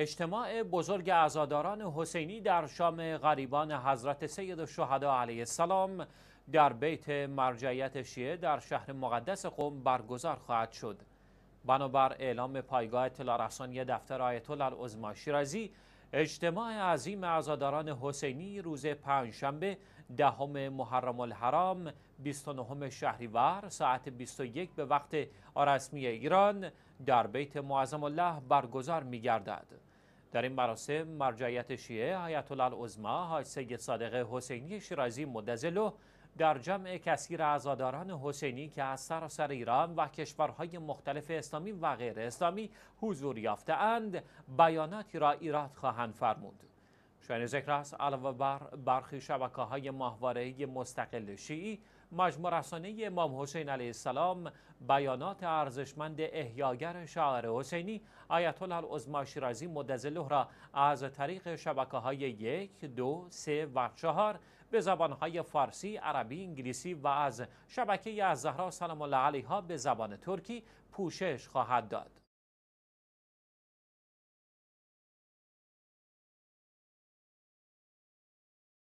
اجتماع بزرگ عزاداران حسینی در شام غریبان حضرت سید الشهدا علیه السلام در بیت مرجعیت شیعه در شهر مقدس قم برگزار خواهد شد بنابر اعلام پایگاه اطلاع رسانی دفتر آیت الله العظما شیرازی اجتماع عظیم عزاداران حسینی روز پنجشنبه دهم محرم الحرام 29 شهریور ساعت 21 به وقت رسمی ایران در بیت معظم الله برگزار می‌گردد. در این مراسم مرجعیت شیعه آیت الله العظما حاج سید صادق حسینی شیرازی مدزلو در جمع کثیر عزاداران حسینی که از سراسر ایران و کشورهای مختلف اسلامی و غیر اسلامی حضور یافته اند بیاناتی را ایراد خواهند فرمود شاین ذکر است علاوه بر برخی شبکه های ماهواره مستقل شیعی مجموع رسانه امام حسین علیه السلام بیانات ارزشمند احیاگر شاعر حسینی آیت الله شیرازی مدزله را از طریق شبکه های یک، دو، سه و چهار به زبانهای فارسی، عربی، انگلیسی و از شبکه از زهرا سلام الله علیها به زبان ترکی پوشش خواهد داد.